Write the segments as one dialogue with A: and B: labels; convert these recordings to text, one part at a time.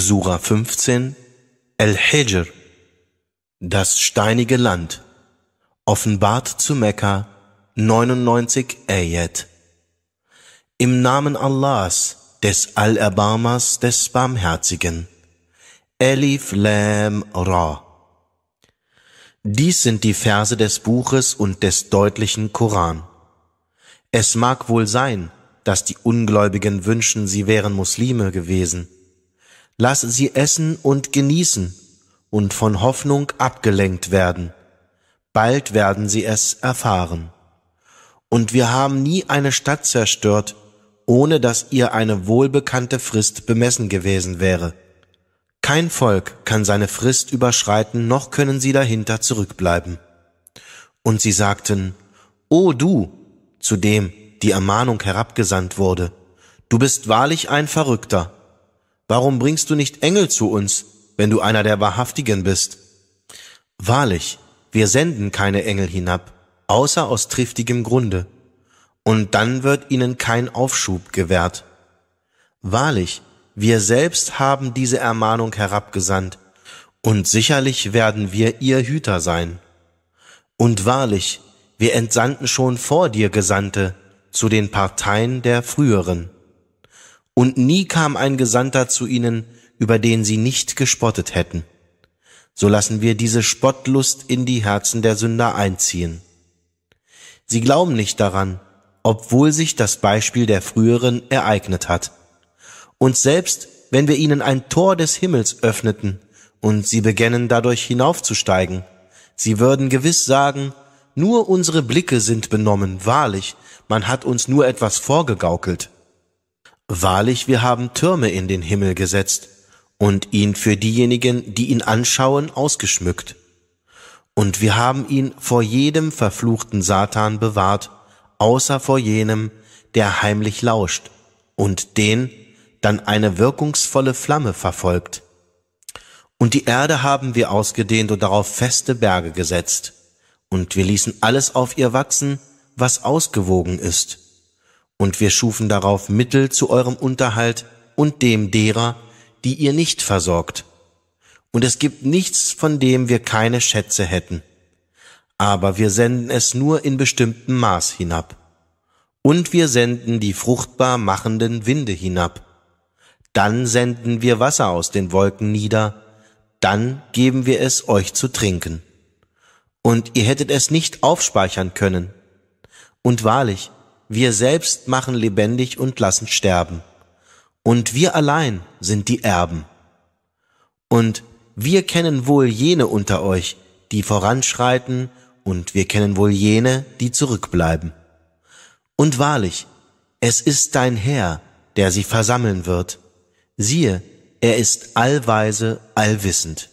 A: Sura 15, El-Hijr, das steinige Land, offenbart zu Mekka 99 Ayat. Im Namen Allahs, des Allerbarmers, des Barmherzigen. Elif Lam Ra. Dies sind die Verse des Buches und des deutlichen Koran. Es mag wohl sein, dass die Ungläubigen wünschen, sie wären Muslime gewesen lass sie essen und genießen und von Hoffnung abgelenkt werden. Bald werden sie es erfahren. Und wir haben nie eine Stadt zerstört, ohne dass ihr eine wohlbekannte Frist bemessen gewesen wäre. Kein Volk kann seine Frist überschreiten, noch können sie dahinter zurückbleiben. Und sie sagten, O du, zu dem die Ermahnung herabgesandt wurde, du bist wahrlich ein Verrückter. Warum bringst du nicht Engel zu uns, wenn du einer der Wahrhaftigen bist? Wahrlich, wir senden keine Engel hinab, außer aus triftigem Grunde, und dann wird ihnen kein Aufschub gewährt. Wahrlich, wir selbst haben diese Ermahnung herabgesandt, und sicherlich werden wir ihr Hüter sein. Und wahrlich, wir entsandten schon vor dir Gesandte zu den Parteien der früheren und nie kam ein Gesandter zu ihnen, über den sie nicht gespottet hätten. So lassen wir diese Spottlust in die Herzen der Sünder einziehen. Sie glauben nicht daran, obwohl sich das Beispiel der früheren ereignet hat. Und selbst wenn wir ihnen ein Tor des Himmels öffneten und sie begännen dadurch hinaufzusteigen, sie würden gewiss sagen, nur unsere Blicke sind benommen, wahrlich, man hat uns nur etwas vorgegaukelt. Wahrlich, wir haben Türme in den Himmel gesetzt und ihn für diejenigen, die ihn anschauen, ausgeschmückt. Und wir haben ihn vor jedem verfluchten Satan bewahrt, außer vor jenem, der heimlich lauscht und den dann eine wirkungsvolle Flamme verfolgt. Und die Erde haben wir ausgedehnt und darauf feste Berge gesetzt. Und wir ließen alles auf ihr wachsen, was ausgewogen ist und wir schufen darauf Mittel zu eurem Unterhalt und dem derer, die ihr nicht versorgt. Und es gibt nichts, von dem wir keine Schätze hätten. Aber wir senden es nur in bestimmtem Maß hinab. Und wir senden die fruchtbar machenden Winde hinab. Dann senden wir Wasser aus den Wolken nieder, dann geben wir es euch zu trinken. Und ihr hättet es nicht aufspeichern können. Und wahrlich, wir selbst machen lebendig und lassen sterben. Und wir allein sind die Erben. Und wir kennen wohl jene unter euch, die voranschreiten, und wir kennen wohl jene, die zurückbleiben. Und wahrlich, es ist dein Herr, der sie versammeln wird. Siehe, er ist allweise, allwissend.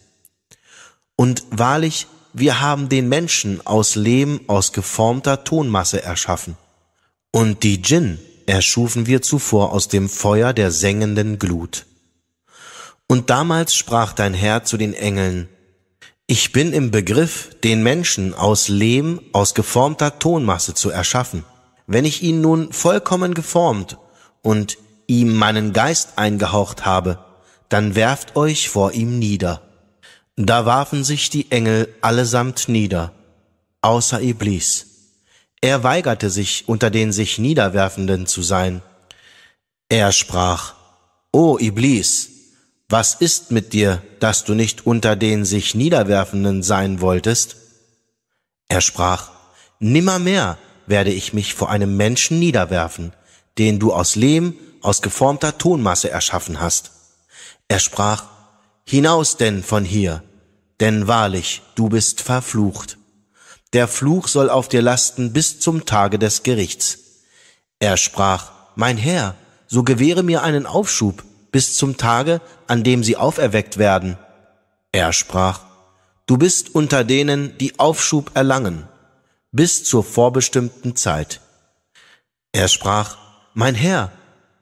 A: Und wahrlich, wir haben den Menschen aus Lehm, aus geformter Tonmasse erschaffen und die Djinn erschufen wir zuvor aus dem Feuer der sengenden Glut. Und damals sprach dein Herr zu den Engeln, ich bin im Begriff, den Menschen aus Lehm, aus geformter Tonmasse zu erschaffen. Wenn ich ihn nun vollkommen geformt und ihm meinen Geist eingehaucht habe, dann werft euch vor ihm nieder. Da warfen sich die Engel allesamt nieder, außer Iblis er weigerte sich, unter den sich Niederwerfenden zu sein. Er sprach, O Iblis, was ist mit dir, dass du nicht unter den sich Niederwerfenden sein wolltest? Er sprach, Nimmermehr werde ich mich vor einem Menschen niederwerfen, den du aus Lehm, aus geformter Tonmasse erschaffen hast. Er sprach, Hinaus denn von hier, denn wahrlich, du bist verflucht der Fluch soll auf dir lasten bis zum Tage des Gerichts. Er sprach, Mein Herr, so gewähre mir einen Aufschub bis zum Tage, an dem sie auferweckt werden. Er sprach, Du bist unter denen, die Aufschub erlangen, bis zur vorbestimmten Zeit. Er sprach, Mein Herr,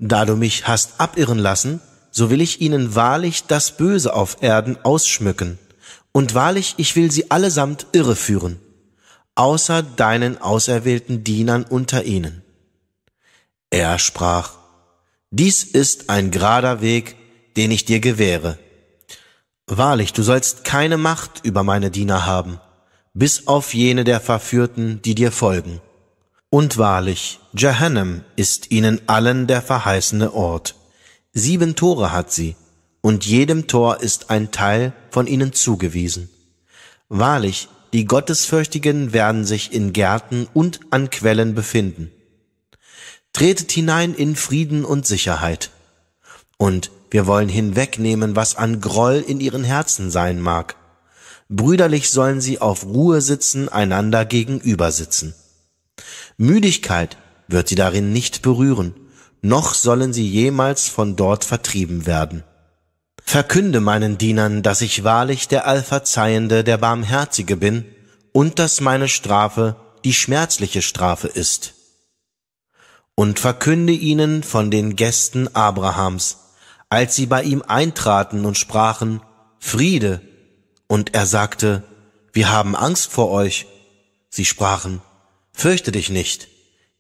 A: da du mich hast abirren lassen, so will ich ihnen wahrlich das Böse auf Erden ausschmücken, und wahrlich ich will sie allesamt irreführen außer deinen auserwählten Dienern unter ihnen. Er sprach, Dies ist ein gerader Weg, den ich dir gewähre. Wahrlich, du sollst keine Macht über meine Diener haben, bis auf jene der Verführten, die dir folgen. Und wahrlich, Jahannam ist ihnen allen der verheißene Ort. Sieben Tore hat sie, und jedem Tor ist ein Teil von ihnen zugewiesen. Wahrlich, die Gottesfürchtigen werden sich in Gärten und an Quellen befinden. Tretet hinein in Frieden und Sicherheit. Und wir wollen hinwegnehmen, was an Groll in ihren Herzen sein mag. Brüderlich sollen sie auf Ruhe sitzen, einander gegenüber sitzen. Müdigkeit wird sie darin nicht berühren, noch sollen sie jemals von dort vertrieben werden. Verkünde meinen Dienern, dass ich wahrlich der Allverzeihende, der Barmherzige bin und dass meine Strafe die schmerzliche Strafe ist. Und verkünde ihnen von den Gästen Abrahams, als sie bei ihm eintraten und sprachen, Friede. Und er sagte, wir haben Angst vor euch. Sie sprachen, fürchte dich nicht.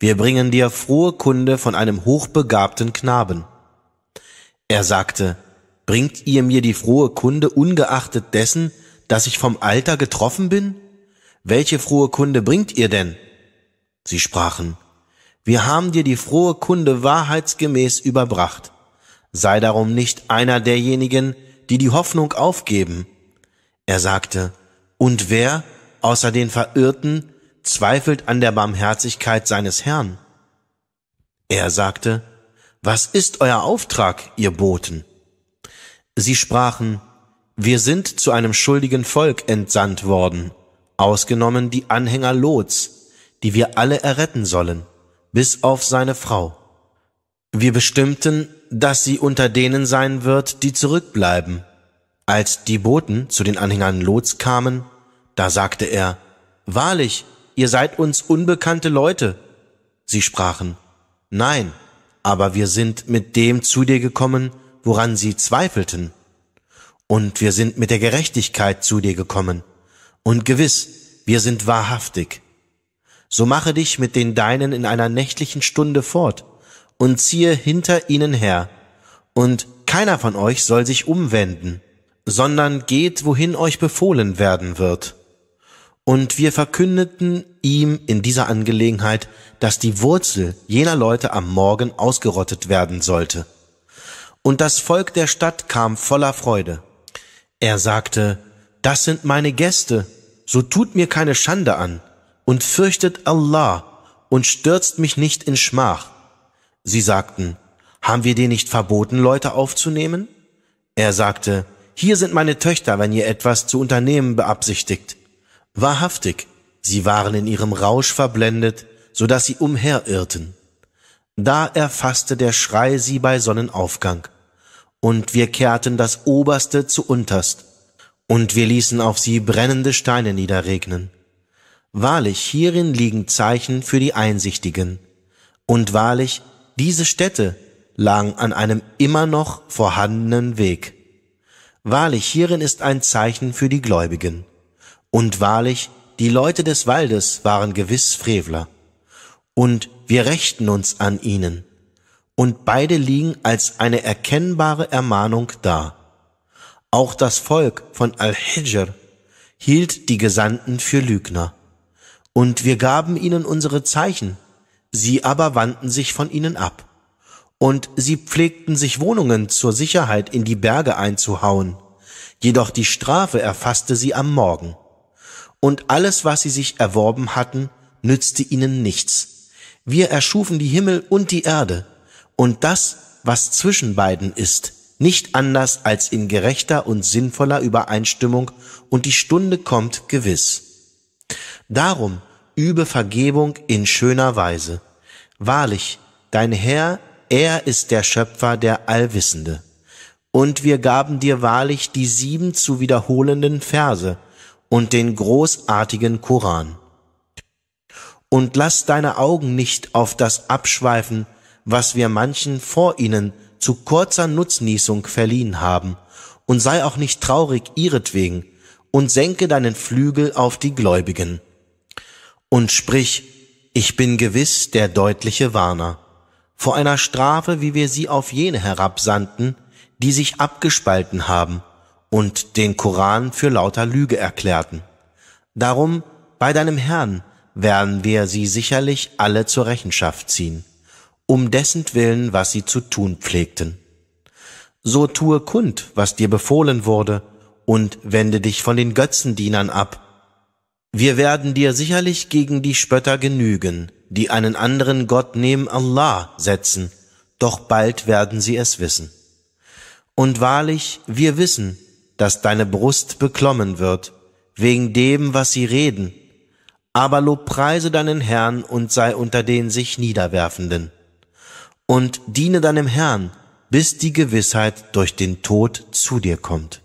A: Wir bringen dir frohe Kunde von einem hochbegabten Knaben. Er sagte, Bringt ihr mir die frohe Kunde ungeachtet dessen, dass ich vom Alter getroffen bin? Welche frohe Kunde bringt ihr denn? Sie sprachen, wir haben dir die frohe Kunde wahrheitsgemäß überbracht. Sei darum nicht einer derjenigen, die die Hoffnung aufgeben. Er sagte, und wer, außer den Verirrten, zweifelt an der Barmherzigkeit seines Herrn? Er sagte, was ist euer Auftrag, ihr Boten? Sie sprachen, wir sind zu einem schuldigen Volk entsandt worden, ausgenommen die Anhänger Lots, die wir alle erretten sollen, bis auf seine Frau. Wir bestimmten, dass sie unter denen sein wird, die zurückbleiben. Als die Boten zu den Anhängern Lots kamen, da sagte er, Wahrlich, ihr seid uns unbekannte Leute. Sie sprachen, Nein, aber wir sind mit dem zu dir gekommen, woran sie zweifelten. Und wir sind mit der Gerechtigkeit zu dir gekommen. Und gewiss, wir sind wahrhaftig. So mache dich mit den Deinen in einer nächtlichen Stunde fort und ziehe hinter ihnen her. Und keiner von euch soll sich umwenden, sondern geht, wohin euch befohlen werden wird. Und wir verkündeten ihm in dieser Angelegenheit, dass die Wurzel jener Leute am Morgen ausgerottet werden sollte und das Volk der Stadt kam voller Freude. Er sagte, das sind meine Gäste, so tut mir keine Schande an, und fürchtet Allah und stürzt mich nicht in Schmach. Sie sagten, haben wir dir nicht verboten, Leute aufzunehmen? Er sagte, hier sind meine Töchter, wenn ihr etwas zu unternehmen beabsichtigt. Wahrhaftig, sie waren in ihrem Rausch verblendet, so dass sie umherirrten. Da erfasste der Schrei sie bei Sonnenaufgang und wir kehrten das Oberste zu unterst, und wir ließen auf sie brennende Steine niederregnen. Wahrlich, hierin liegen Zeichen für die Einsichtigen. Und wahrlich, diese Städte lagen an einem immer noch vorhandenen Weg. Wahrlich, hierin ist ein Zeichen für die Gläubigen. Und wahrlich, die Leute des Waldes waren gewiss Frevler. Und wir rächten uns an ihnen und beide liegen als eine erkennbare Ermahnung da. Auch das Volk von Al-Hijr hielt die Gesandten für Lügner. Und wir gaben ihnen unsere Zeichen, sie aber wandten sich von ihnen ab. Und sie pflegten sich Wohnungen zur Sicherheit in die Berge einzuhauen, jedoch die Strafe erfasste sie am Morgen. Und alles, was sie sich erworben hatten, nützte ihnen nichts. Wir erschufen die Himmel und die Erde, und das, was zwischen beiden ist, nicht anders als in gerechter und sinnvoller Übereinstimmung, und die Stunde kommt gewiss. Darum übe Vergebung in schöner Weise. Wahrlich, dein Herr, er ist der Schöpfer, der Allwissende. Und wir gaben dir wahrlich die sieben zu wiederholenden Verse und den großartigen Koran. Und lass deine Augen nicht auf das abschweifen, was wir manchen vor ihnen zu kurzer Nutznießung verliehen haben, und sei auch nicht traurig ihretwegen, und senke deinen Flügel auf die Gläubigen. Und sprich, ich bin gewiss der deutliche Warner, vor einer Strafe, wie wir sie auf jene herabsandten, die sich abgespalten haben und den Koran für lauter Lüge erklärten. Darum, bei deinem Herrn werden wir sie sicherlich alle zur Rechenschaft ziehen um dessen Willen, was sie zu tun pflegten. So tue kund, was dir befohlen wurde, und wende dich von den Götzendienern ab. Wir werden dir sicherlich gegen die Spötter genügen, die einen anderen Gott neben Allah setzen, doch bald werden sie es wissen. Und wahrlich, wir wissen, dass deine Brust beklommen wird, wegen dem, was sie reden, aber lobpreise deinen Herrn und sei unter den sich Niederwerfenden und diene deinem Herrn, bis die Gewissheit durch den Tod zu dir kommt.